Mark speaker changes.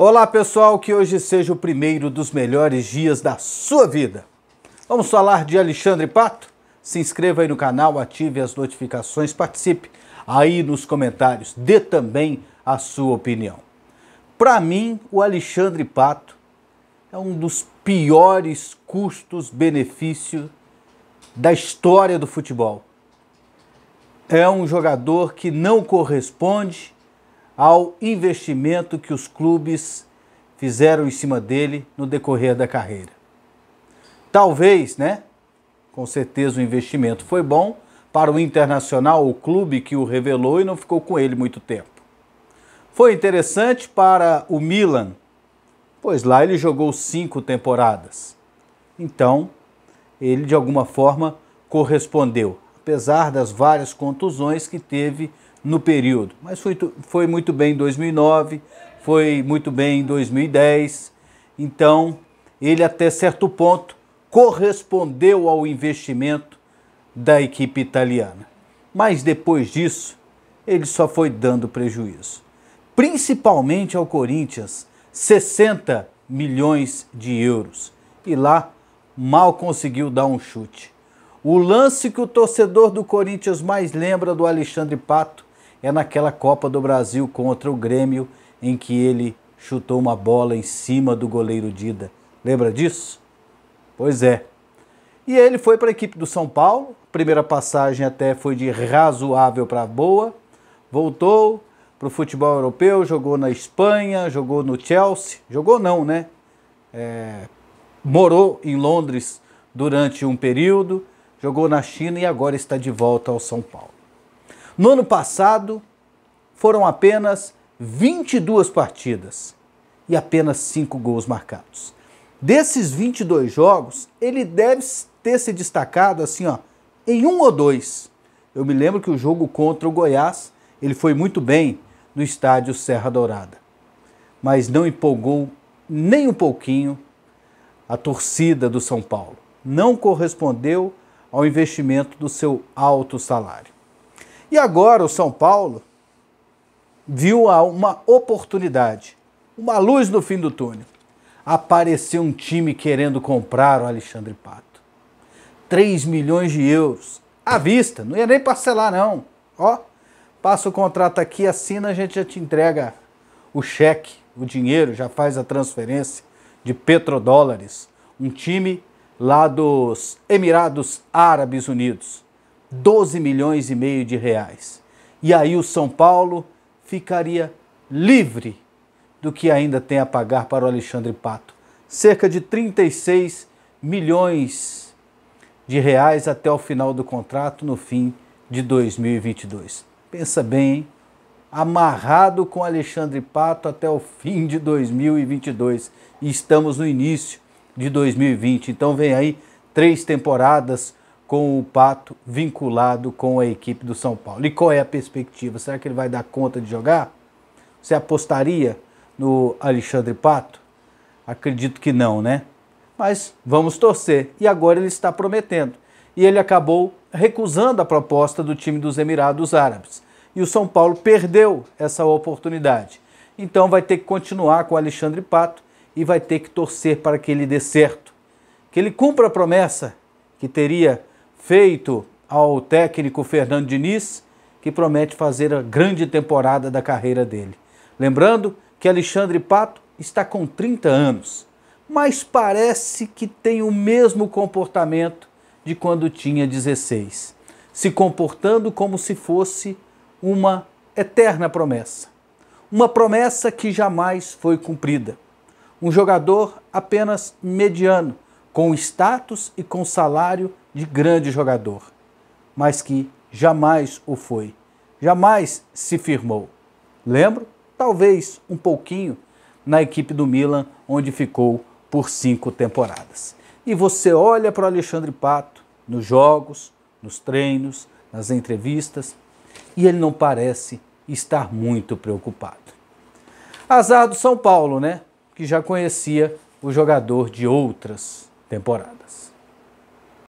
Speaker 1: Olá pessoal, que hoje seja o primeiro dos melhores dias da sua vida. Vamos falar de Alexandre Pato? Se inscreva aí no canal, ative as notificações, participe aí nos comentários, dê também a sua opinião. Para mim, o Alexandre Pato é um dos piores custos-benefício da história do futebol. É um jogador que não corresponde ao investimento que os clubes fizeram em cima dele no decorrer da carreira. Talvez, né? Com certeza o investimento foi bom para o Internacional, o clube que o revelou e não ficou com ele muito tempo. Foi interessante para o Milan, pois lá ele jogou cinco temporadas. Então, ele de alguma forma correspondeu, apesar das várias contusões que teve no período, mas foi, foi muito bem em 2009, foi muito bem em 2010. Então, ele até certo ponto correspondeu ao investimento da equipe italiana. Mas depois disso, ele só foi dando prejuízo, principalmente ao Corinthians, 60 milhões de euros. E lá mal conseguiu dar um chute. O lance que o torcedor do Corinthians mais lembra do Alexandre Pato é naquela Copa do Brasil contra o Grêmio, em que ele chutou uma bola em cima do goleiro Dida. Lembra disso? Pois é. E ele foi para a equipe do São Paulo. Primeira passagem até foi de razoável para boa. Voltou para o futebol europeu, jogou na Espanha, jogou no Chelsea. Jogou não, né? É... morou em Londres durante um período, jogou na China e agora está de volta ao São Paulo. No ano passado, foram apenas 22 partidas e apenas 5 gols marcados. Desses 22 jogos, ele deve ter se destacado assim, ó, em um ou dois. Eu me lembro que o jogo contra o Goiás, ele foi muito bem no estádio Serra Dourada, mas não empolgou nem um pouquinho a torcida do São Paulo. Não correspondeu ao investimento do seu alto salário. E agora o São Paulo viu uma oportunidade, uma luz no fim do túnel. Apareceu um time querendo comprar o Alexandre Pato. 3 milhões de euros à vista, não ia nem parcelar não. Ó, passa o contrato aqui, assina, a gente já te entrega o cheque, o dinheiro, já faz a transferência de petrodólares. Um time lá dos Emirados Árabes Unidos. 12 milhões e meio de reais. E aí o São Paulo ficaria livre do que ainda tem a pagar para o Alexandre Pato, cerca de 36 milhões de reais até o final do contrato no fim de 2022. Pensa bem, hein? amarrado com Alexandre Pato até o fim de 2022 e estamos no início de 2020. Então vem aí três temporadas com o Pato vinculado com a equipe do São Paulo. E qual é a perspectiva? Será que ele vai dar conta de jogar? Você apostaria no Alexandre Pato? Acredito que não, né? Mas vamos torcer. E agora ele está prometendo. E ele acabou recusando a proposta do time dos Emirados Árabes. E o São Paulo perdeu essa oportunidade. Então vai ter que continuar com o Alexandre Pato e vai ter que torcer para que ele dê certo. Que ele cumpra a promessa que teria feito ao técnico Fernando Diniz, que promete fazer a grande temporada da carreira dele. Lembrando que Alexandre Pato está com 30 anos, mas parece que tem o mesmo comportamento de quando tinha 16, se comportando como se fosse uma eterna promessa. Uma promessa que jamais foi cumprida. Um jogador apenas mediano, com status e com salário de grande jogador, mas que jamais o foi, jamais se firmou. Lembro, talvez um pouquinho, na equipe do Milan, onde ficou por cinco temporadas. E você olha para o Alexandre Pato nos jogos, nos treinos, nas entrevistas, e ele não parece estar muito preocupado. Azar do São Paulo, né? Que já conhecia o jogador de outras temporadas.